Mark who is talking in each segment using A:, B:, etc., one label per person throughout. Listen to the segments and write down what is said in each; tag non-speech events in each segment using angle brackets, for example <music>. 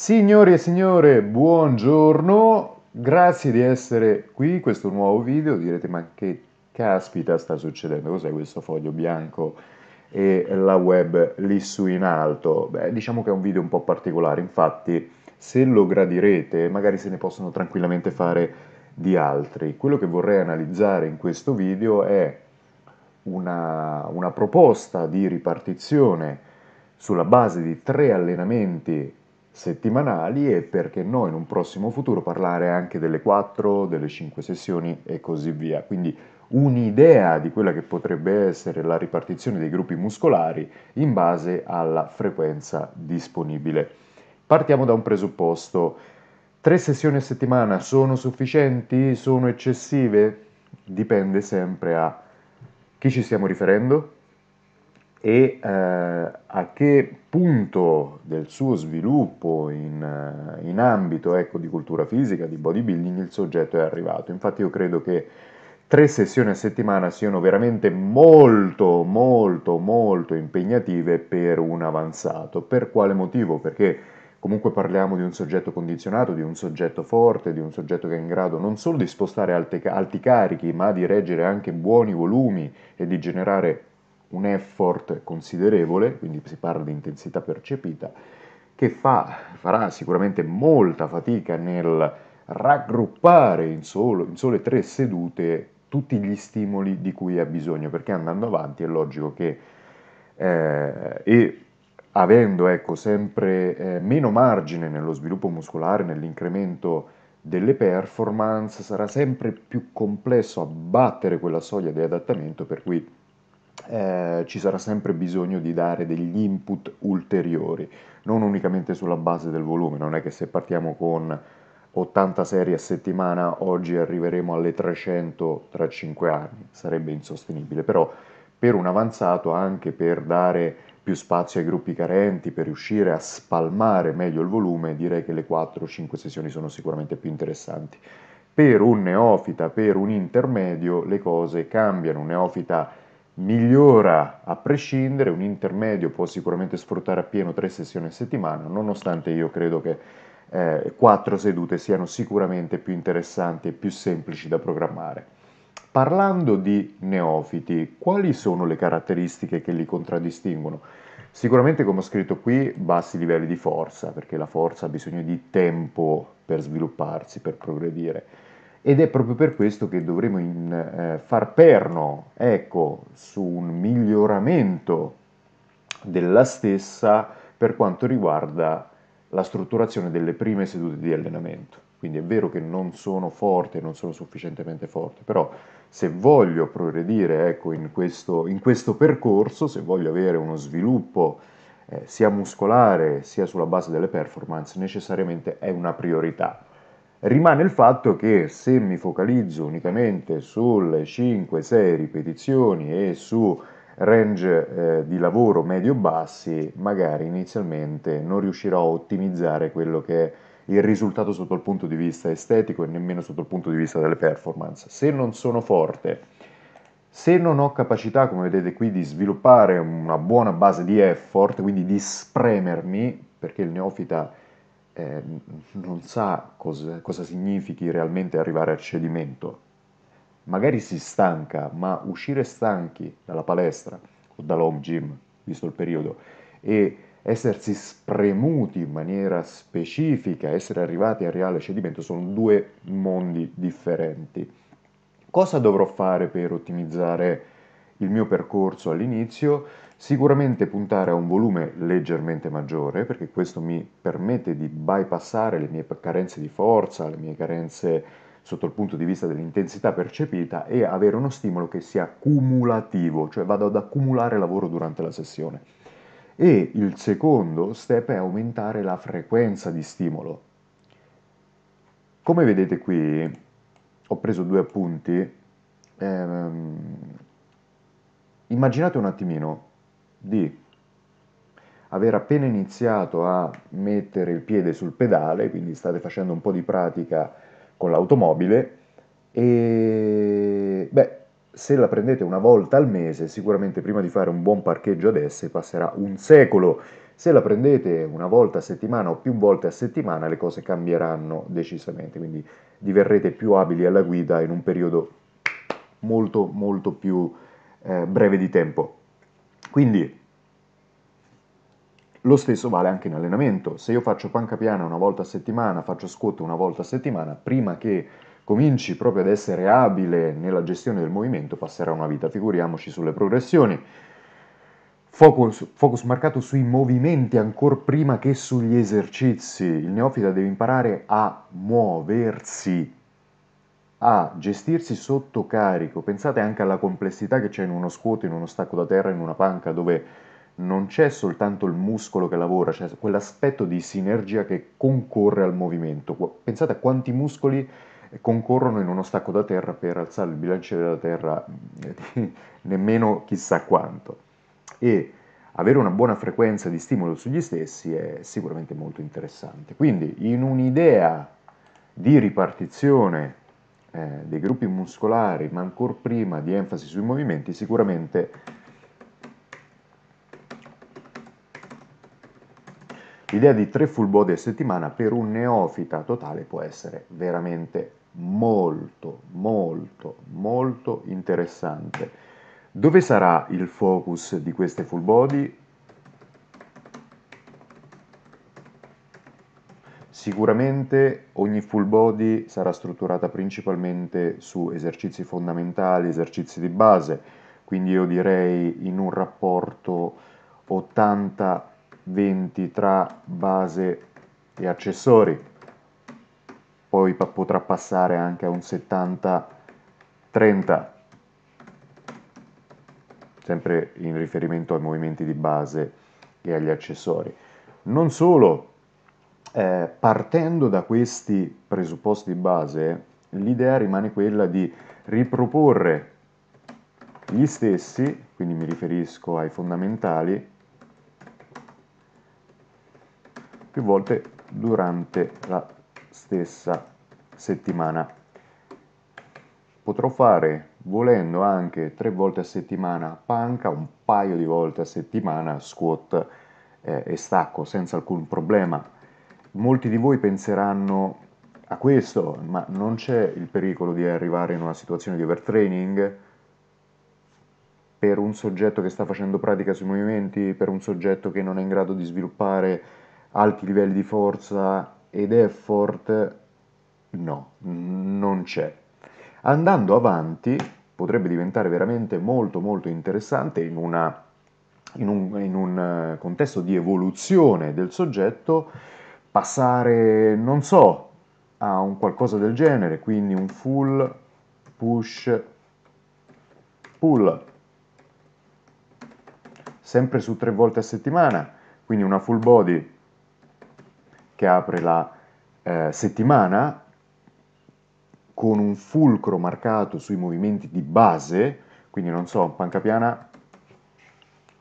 A: Signori e signore, buongiorno, grazie di essere qui, in questo nuovo video, direte ma che caspita sta succedendo, cos'è questo foglio bianco e la web lì su in alto? Beh, diciamo che è un video un po' particolare, infatti se lo gradirete magari se ne possono tranquillamente fare di altri. Quello che vorrei analizzare in questo video è una, una proposta di ripartizione sulla base di tre allenamenti settimanali e perché no in un prossimo futuro parlare anche delle 4, delle 5 sessioni e così via. Quindi un'idea di quella che potrebbe essere la ripartizione dei gruppi muscolari in base alla frequenza disponibile. Partiamo da un presupposto. Tre sessioni a settimana sono sufficienti? Sono eccessive? Dipende sempre a chi ci stiamo riferendo, e eh, a che punto del suo sviluppo in, eh, in ambito ecco, di cultura fisica, di bodybuilding, il soggetto è arrivato. Infatti io credo che tre sessioni a settimana siano veramente molto, molto, molto impegnative per un avanzato. Per quale motivo? Perché comunque parliamo di un soggetto condizionato, di un soggetto forte, di un soggetto che è in grado non solo di spostare alti, alti carichi, ma di reggere anche buoni volumi e di generare un effort considerevole, quindi si parla di intensità percepita, che fa, farà sicuramente molta fatica nel raggruppare in, solo, in sole tre sedute tutti gli stimoli di cui ha bisogno, perché andando avanti è logico che eh, e avendo ecco, sempre eh, meno margine nello sviluppo muscolare, nell'incremento delle performance, sarà sempre più complesso abbattere quella soglia di adattamento per cui eh, ci sarà sempre bisogno di dare degli input ulteriori, non unicamente sulla base del volume, non è che se partiamo con 80 serie a settimana oggi arriveremo alle 300 tra 5 anni, sarebbe insostenibile, però per un avanzato anche per dare più spazio ai gruppi carenti, per riuscire a spalmare meglio il volume, direi che le 4-5 sessioni sono sicuramente più interessanti. Per un neofita, per un intermedio, le cose cambiano, un neofita migliora a prescindere, un intermedio può sicuramente sfruttare appieno tre sessioni a settimana, nonostante io credo che eh, quattro sedute siano sicuramente più interessanti e più semplici da programmare. Parlando di neofiti, quali sono le caratteristiche che li contraddistinguono? Sicuramente, come ho scritto qui, bassi livelli di forza, perché la forza ha bisogno di tempo per svilupparsi, per progredire ed è proprio per questo che dovremo in, eh, far perno ecco, su un miglioramento della stessa per quanto riguarda la strutturazione delle prime sedute di allenamento. Quindi è vero che non sono forte, non sono sufficientemente forte, però se voglio progredire ecco, in, questo, in, questo, percorso, se voglio avere uno sviluppo eh, sia muscolare sia sulla base delle performance, necessariamente è una priorità. Rimane il fatto che se mi focalizzo unicamente sulle 5-6 ripetizioni e su range eh, di lavoro medio-bassi, magari inizialmente non riuscirò a ottimizzare quello che è il risultato sotto il punto di vista estetico e nemmeno sotto il punto di vista delle performance. Se non sono forte, se non ho capacità, come vedete qui, di sviluppare una buona base di effort, quindi di spremermi, perché il neofita eh, non sa cosa, cosa significhi realmente arrivare al cedimento. Magari si stanca, ma uscire stanchi dalla palestra o dall'home gym, visto il periodo, e essersi spremuti in maniera specifica, essere arrivati al reale cedimento, sono due mondi differenti. Cosa dovrò fare per ottimizzare il mio percorso all'inizio, sicuramente puntare a un volume leggermente maggiore, perché questo mi permette di bypassare le mie carenze di forza, le mie carenze sotto il punto di vista dell'intensità percepita e avere uno stimolo che sia cumulativo, cioè vado ad accumulare lavoro durante la sessione. E il secondo step è aumentare la frequenza di stimolo. Come vedete qui ho preso due appunti ehm, immaginate un attimino di aver appena iniziato a mettere il piede sul pedale, quindi state facendo un po' di pratica con l'automobile e beh, se la prendete una volta al mese, sicuramente prima di fare un buon parcheggio adesso passerà un secolo. Se la prendete una volta a settimana o più volte a settimana, le cose cambieranno decisamente, quindi diverrete più abili alla guida in un periodo molto molto più eh, breve di tempo. Quindi lo stesso vale anche in allenamento. Se io faccio panca piana una volta a settimana, faccio squat una volta a settimana, prima che cominci proprio ad essere abile nella gestione del movimento, passerà una vita. Figuriamoci sulle progressioni. Focus, focus, marcato sui movimenti ancora prima che sugli esercizi. Il neofita deve imparare a muoversi, a gestirsi sotto carico, pensate anche alla complessità che c'è in uno scuoto, in uno stacco da terra, in una panca, dove non c'è soltanto il muscolo che lavora, c'è quell'aspetto di sinergia che concorre al movimento. Pensate a quanti muscoli concorrono in uno stacco da terra per alzare il bilanciere da terra eh, <laughs> nemmeno chissà quanto. E avere una buona frequenza di stimolo sugli stessi è sicuramente molto interessante. Quindi in un'idea di ripartizione eh, dei gruppi muscolari, ma ancora prima di enfasi sui movimenti, sicuramente l'idea di tre full body a settimana per un neofita totale può essere veramente molto, molto, molto interessante. Dove sarà il focus di queste full body? Sicuramente ogni full body sarà strutturata principalmente su esercizi fondamentali, esercizi di base, quindi io direi in un rapporto 80-20 tra base e accessori, poi potrà passare anche a un 70-30, sempre in riferimento ai movimenti di base e agli accessori. Non solo, eh, partendo da questi presupposti base, l'idea rimane quella di riproporre gli stessi, quindi mi riferisco ai fondamentali, più volte durante la stessa settimana. Potrò fare, volendo, anche tre volte a settimana panca, un paio di volte a settimana squat eh, e stacco senza alcun problema molti di voi penseranno a questo, ma non c'è il pericolo di arrivare in una situazione di overtraining per un soggetto che sta facendo pratica sui movimenti, per un soggetto che non è in grado di sviluppare alti livelli di forza ed effort? No, non c'è. Andando avanti potrebbe diventare veramente molto molto interessante in, una, in, un, in un eh, contesto di evoluzione del soggetto passare, non so, a un qualcosa del genere, quindi un full push pull, sempre su tre volte a settimana, quindi una full body che apre la eh, settimana con un fulcro marcato sui movimenti di base, quindi non so, pancapiana, piana,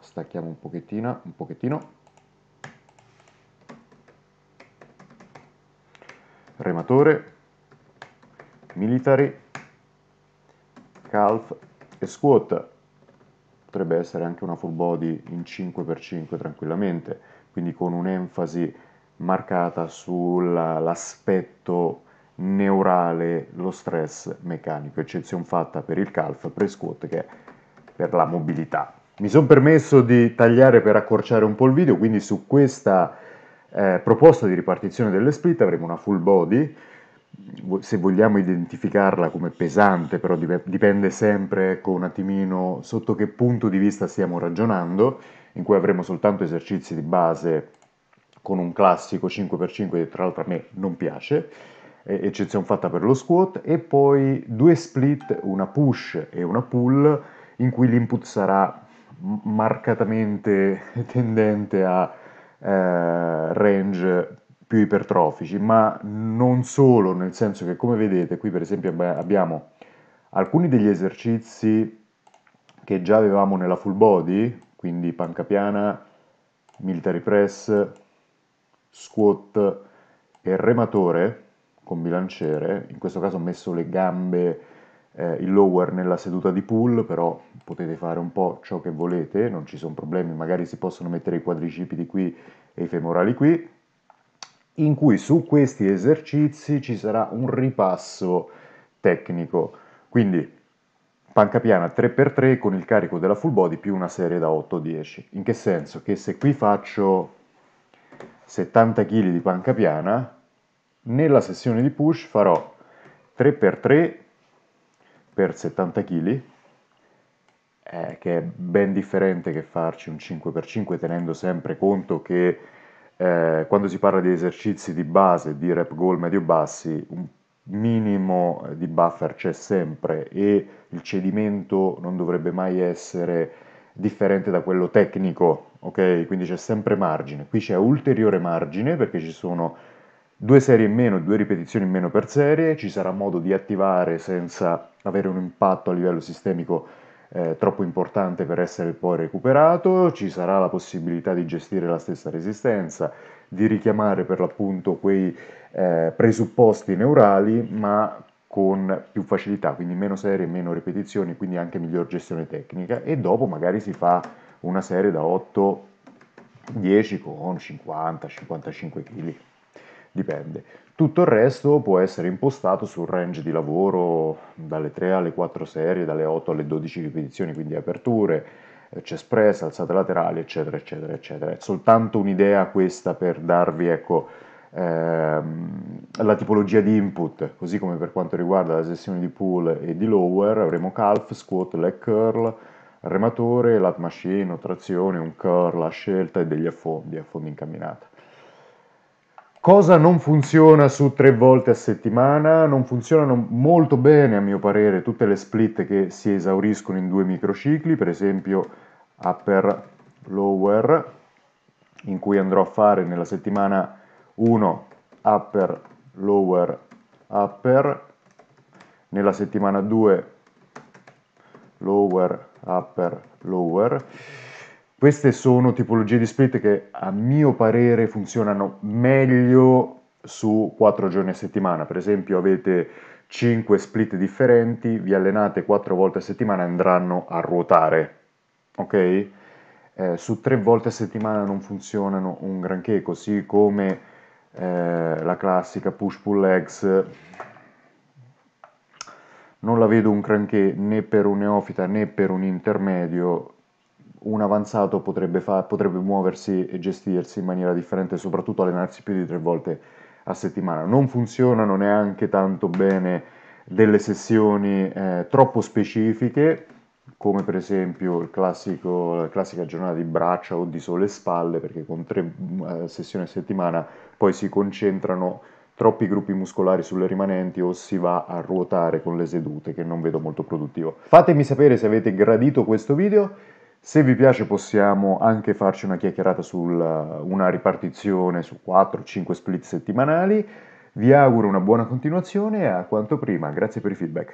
A: stacchiamo un pochettino, un pochettino, rematore, military, calf e squat. Potrebbe essere anche una full body in 5x5 tranquillamente, quindi con un'enfasi marcata sull'aspetto neurale, lo stress meccanico, eccezione fatta per il calf, pre squat che è per la mobilità. Mi sono permesso di tagliare per accorciare un po' il video, quindi su questa eh, proposta di ripartizione delle split avremo una full body, se vogliamo identificarla come pesante, però dipende sempre ecco, un attimino sotto che punto di vista stiamo ragionando, in cui avremo soltanto esercizi di base con un classico 5x5 che tra l'altro a me non piace, eccezione fatta per lo squat, e poi due split, una push e una pull, in cui l'input sarà marcatamente tendente a eh, range più ipertrofici, ma non solo, nel senso che come vedete qui per esempio abbiamo alcuni degli esercizi che già avevamo nella full body, quindi panca piana, military press, squat e rematore con bilanciere, in questo caso ho messo le gambe eh, il lower nella seduta di pull, però potete fare un po' ciò che volete, non ci sono problemi, magari si possono mettere i quadricipiti qui e i femorali qui, in cui su questi esercizi ci sarà un ripasso tecnico. Quindi panca piana 3x3 con il carico della full body più una serie da 8-10. In che senso? Che se qui faccio 70 kg di panca piana, nella sessione di push farò 3x3 per 70 kg, eh, che è ben differente che farci un 5x5 tenendo sempre conto che eh, quando si parla di esercizi di base, di rep goal medio-bassi, un minimo di buffer c'è sempre e il cedimento non dovrebbe mai essere differente da quello tecnico, ok? Quindi c'è sempre margine. Qui c'è ulteriore margine perché ci sono due serie in meno, due ripetizioni in meno per serie, ci sarà modo di attivare senza avere un impatto a livello sistemico eh, troppo importante per essere poi recuperato, ci sarà la possibilità di gestire la stessa resistenza, di richiamare per l'appunto quei eh, presupposti neurali, ma con più facilità, quindi meno serie, meno ripetizioni, quindi anche miglior gestione tecnica e dopo magari si fa una serie da 8 10 con 50 55 kg dipende. Tutto il resto può essere impostato sul range di lavoro dalle 3 alle 4 serie, dalle 8 alle 12 ripetizioni, quindi aperture, eh, chest press, alzate laterali, eccetera, eccetera, eccetera. È soltanto un'idea questa per darvi, ecco, ehm, la tipologia di input, così come per quanto riguarda la sessione di pull e di lower, avremo calf, squat, leg curl, rematore, lat machine, trazione, un curl a scelta e degli affondi, affondi in camminata. Cosa non funziona su tre volte a settimana? Non funzionano molto bene, a mio parere, tutte le split che si esauriscono in due microcicli, per esempio upper lower, in cui andrò a fare nella settimana 1 upper lower upper, nella settimana 2 lower upper lower queste sono tipologie di split che a mio parere funzionano meglio su 4 giorni a settimana. Per esempio avete 5 split differenti, vi allenate 4 volte a settimana e andranno a ruotare. Ok? Eh, su 3 volte a settimana non funzionano un granché, così come eh, la classica push pull legs non la vedo un granché né per un neofita né per un intermedio un avanzato potrebbe, fa- potrebbe muoversi e gestirsi in maniera differente, soprattutto allenarsi più di tre volte a settimana. Non funzionano neanche tanto bene delle sessioni eh, troppo specifiche, come per esempio classico, la classica giornata di braccia o di sole spalle, perché con tre eh, sessioni a settimana poi si concentrano troppi gruppi muscolari sulle rimanenti o si va a ruotare con le sedute, che non vedo molto produttivo. Fatemi sapere se avete gradito questo video. Se vi piace possiamo anche farci una chiacchierata su una ripartizione su 4-5 split settimanali. Vi auguro una buona continuazione e a quanto prima, grazie per i feedback.